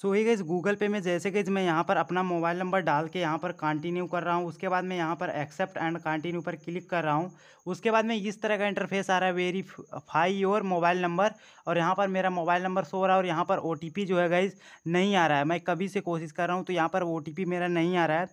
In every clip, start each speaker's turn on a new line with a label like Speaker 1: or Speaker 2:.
Speaker 1: सो ही गई गूगल पे में जैसे कि मैं यहाँ पर अपना मोबाइल नंबर डाल के यहाँ पर कंटिन्यू कर रहा हूँ उसके बाद मैं यहाँ पर एक्सेप्ट एंड कंटिन्यू पर क्लिक कर रहा हूँ उसके बाद में इस तरह का इंटरफेस आ रहा है वेरीफाई योर मोबाइल नंबर और यहाँ पर मेरा मोबाइल नंबर सो रहा है और यहाँ पर ओ जो है गाइज नहीं आ रहा है मैं कभी से कोशिश कर रहा हूँ तो यहाँ पर ओ मेरा नहीं आ रहा है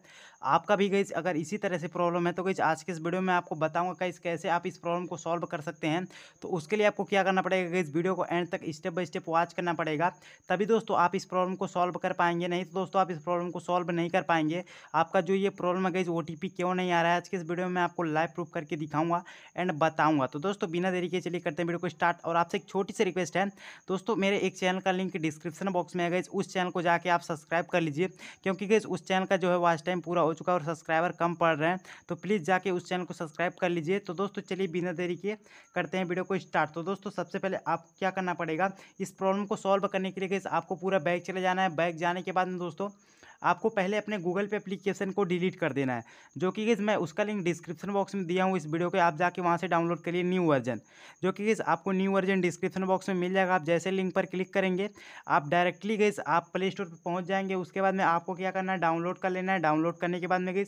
Speaker 1: आपका भी गई अगर इसी तरह से प्रॉब्लम है तो गई आज के इस वीडियो में आपको बताऊंगा कई कैसे आप इस प्रॉब्लम को सॉल्व कर सकते हैं तो उसके लिए आपको क्या करना पड़ेगा इस वीडियो को एंड तक स्टेप बाय स्टेप वॉच करना पड़ेगा तभी दोस्तों आप इस प्रॉब्लम को सॉल्व कर पाएंगे नहीं तो दोस्तों आप इस प्रॉब्लम को सॉल्व नहीं कर पाएंगे आपका जो ये प्रॉब्लम है गई ओ क्यों नहीं आ रहा है आज के इस वीडियो में आपको लाइव प्रूफ करके दिखाऊंगा एंड बताऊँगा तो दोस्तों बिना देरी के चलिए करते हैं वीडियो को स्टार्ट और आपसे एक छोटी सी रिक्वेस्ट है दोस्तों मेरे एक चैनल का लिंक डिस्क्रिप्शन बॉक्स में है गई उस चैनल को जाके आप सब्सक्राइब कर लीजिए क्योंकि गई उस चैनल का जो है वॉच टाइम पूरा हो चुका है और सब्सक्राइबर कम पड़ रहे हैं तो प्लीज़ जाके उस चैनल को सब्सक्राइब कर लीजिए तो दोस्तों चलिए बिना देरी के करते हैं वीडियो को स्टार्ट तो दोस्तों सबसे पहले आप क्या करना पड़ेगा इस प्रॉब्लम को सॉल्व करने के लिए आपको पूरा बैग चले जाना है बैग जाने के बाद दोस्तों आपको पहले अपने गूगल पे एप्लीकेशन को डिलीट कर देना है जो कि इस मैं उसका लिंक डिस्क्रिप्शन बॉक्स में दिया हूँ इस वीडियो के आप जाके वहाँ से डाउनलोड करिए न्यू वर्जन जो कि इस आपको न्यू वर्जन डिस्क्रिप्शन बॉक्स में मिल जाएगा आप जैसे लिंक पर क्लिक करेंगे आप डायरेक्टली गई आप प्ले स्टोर पर पहुँच जाएंगे उसके बाद में आपको क्या करना है डाउनलोड कर लेना है डाउनलोड करने के बाद में गई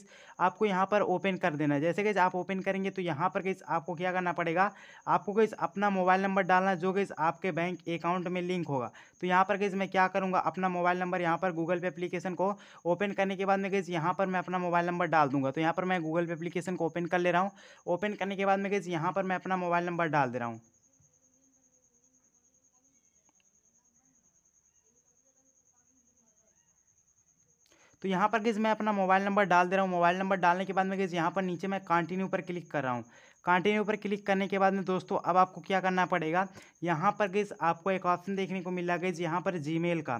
Speaker 1: आपको यहाँ पर ओपन कर देना है जैसे गई आप ओपन करेंगे तो यहाँ पर गई आपको क्या करना पड़ेगा आपको गई अपना मोबाइल नंबर डालना जो गई आपके बैंक अकाउंट में लिंक होगा तो यहाँ पर गई मैं क्या करूँगा अपना मोबाइल नंबर यहाँ पर गूगल पे एप्लीकेशन को ओपन करने के बाद में गई यहाँ पर मैं अपना मोबाइल नंबर डाल दूंगा तो यहाँ पर मैं गूगल पे एप्लीकेशन को ओपन कर ले रहा हूँ ओपन करने के बाद में गई यहाँ पर मैं अपना मोबाइल नंबर डाल दे रहा हूँ तो यहाँ पर गई मैं अपना मोबाइल नंबर डाल दे रहा हूँ मोबाइल नंबर डालने के बाद में गई यहाँ पर नीचे मैं कंटिन्यू पर क्लिक कर रहा हूँ कंटिन्यू पर क्लिक करने के बाद में दोस्तों अब आपको क्या करना पड़ेगा यहाँ पर गई आपको एक ऑप्शन देखने को मिला गई यहाँ पर जीमेल का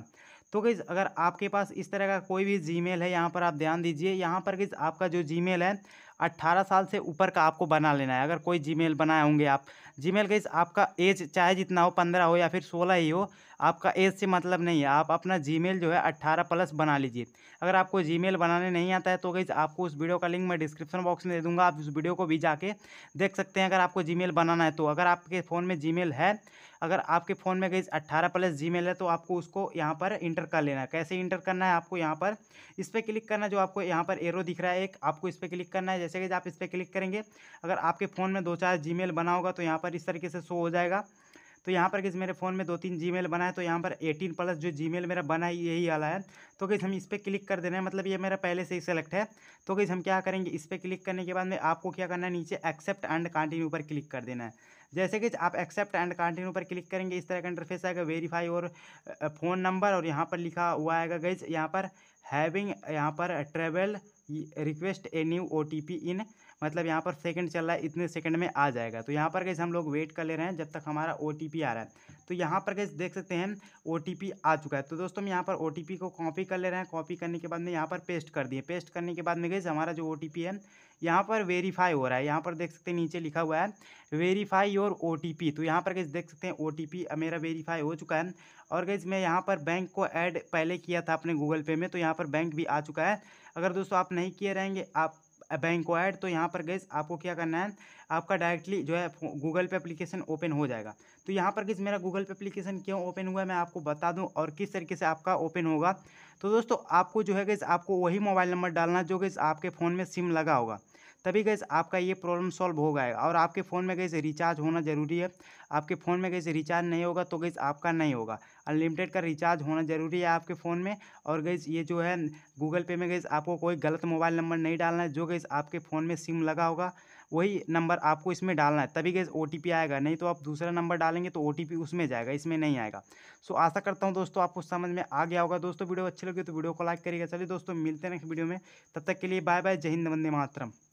Speaker 1: तो गई अगर आपके पास इस तरह का कोई भी जी है यहाँ पर आप ध्यान दीजिए यहाँ पर गई आपका जो जी है अट्ठारह साल से ऊपर का आपको बना लेना है अगर कोई जी बनाए होंगे आप जीमेल गई आपका एज चाहे जितना हो पंद्रह हो या फिर सोलह ही हो आपका एज से मतलब नहीं है आप अपना जीमेल जो है अट्ठारह प्लस बना लीजिए अगर आपको जीमेल बनाने नहीं आता है तो गई आपको उस वीडियो का लिंक मैं डिस्क्रिप्शन बॉक्स में दे दूँगा आप उस वीडियो को भी जाके देख सकते हैं अगर आपको जी बनाना है तो अगर आपके फ़ोन में जी है अगर आपके फ़ोन में गई अट्ठारह प्लस जी है तो आपको उसको यहाँ पर इंटर कर लेना है कैसे इंटर करना है आपको यहाँ पर इस पर क्लिक करना जो आपको यहाँ पर एरो दिख रहा है एक आपको इस पर क्लिक करना है जैसे कि आप इस पर क्लिक करेंगे अगर आपके फ़ोन में दो चार जी बना होगा तो यहाँ पर पर इस तरीके से शो हो जाएगा तो यहाँ पर किस मेरे फ़ोन में दो तीन जी बना है तो यहाँ पर एटीन प्लस जो जी मेरा बना है यही वाला है तो किस हम इस पर क्लिक कर देना है मतलब ये मेरा पहले से ही सेलेक्ट है तो किस हम क्या करेंगे इस पर क्लिक करने के बाद में आपको क्या करना है नीचे एक्सेप्ट एंड कंटिन्यू पर क्लिक कर देना है जैसे कि आप एक्सेप्ट एंड कंटिन्यू पर क्लिक करेंगे इस तरह का इंटरफेस आएगा वेरीफाई और फ़ोन नंबर और यहाँ पर लिखा हुआ आएगा गैज यहाँ पर हैविंग यहाँ पर travel request a new O T P इन मतलब यहाँ पर सेकंड चल रहा है इतने सेकंड में आ जाएगा तो यहाँ पर कैसे हम लोग वेट कर ले रहे हैं जब तक हमारा ओ आ रहा है तो यहाँ पर कैसे देख सकते हैं ओ आ चुका है तो दोस्तों हम यहाँ पर ओ को कॉपी कर ले रहे हैं कॉपी करने के बाद में यहाँ पर पेस्ट कर दिए पेस्ट करने के बाद में कैसे हमारा जो ओ है यहाँ पर वेरीफाई हो रहा है यहाँ पर देख सकते हैं नीचे लिखा हुआ है वेरीफाई योर ओ तो यहाँ पर कैसे देख सकते हैं ओ मेरा वेरीफाई हो चुका है और गैस मैं यहाँ पर बैंक को ऐड पहले किया था अपने गूगल पे में तो यहाँ पर बैंक भी आ चुका है अगर दोस्तों आप नहीं किए रहेंगे आप बैंकवाइड तो यहाँ पर गैस आपको क्या करना है आपका डायरेक्टली जो है गूगल पे एप्लीकेशन ओपन हो जाएगा तो यहाँ पर गैस मेरा गूगल पे एप्लीकेशन क्यों ओपन हुआ है मैं आपको बता दूँ और किस तरीके से आपका ओपन होगा तो दोस्तों आपको जो है गैस आपको वही मोबाइल नंबर डालना जो गैस आपके फ़ोन में सिम लगा होगा तभी गैस आपका ये प्रॉब्लम सॉल्व हो जाएगा और आपके फ़ोन में गैस रिचार्ज होना ज़रूरी है आपके फ़ोन में गैस रिचार्ज नहीं होगा तो गैस आपका नहीं होगा अनलिमिटेड का रिचार्ज होना ज़रूरी है आपके फ़ोन में और गैस ये जो है गूगल पे में गैस आपको कोई गलत मोबाइल नंबर नहीं डालना है जो गैस आपके फ़ोन में सिम लगा होगा वही नंबर आपको इसमें डालना है तभी गैस ओ आएगा नहीं तो आप दूसरा नंबर डालेंगे तो ओ उसमें जाएगा इसमें नहीं आएगा सो आशा करता हूँ दोस्तों आपको समझ में आ गया होगा दोस्तों वीडियो अच्छी लगी तो वीडियो को लाइक करिएगा चलिए दोस्तों मिलते हैं नेक्स्ट वीडियो में तब तक के लिए बाय बाय जय हिंद वंदे मातरम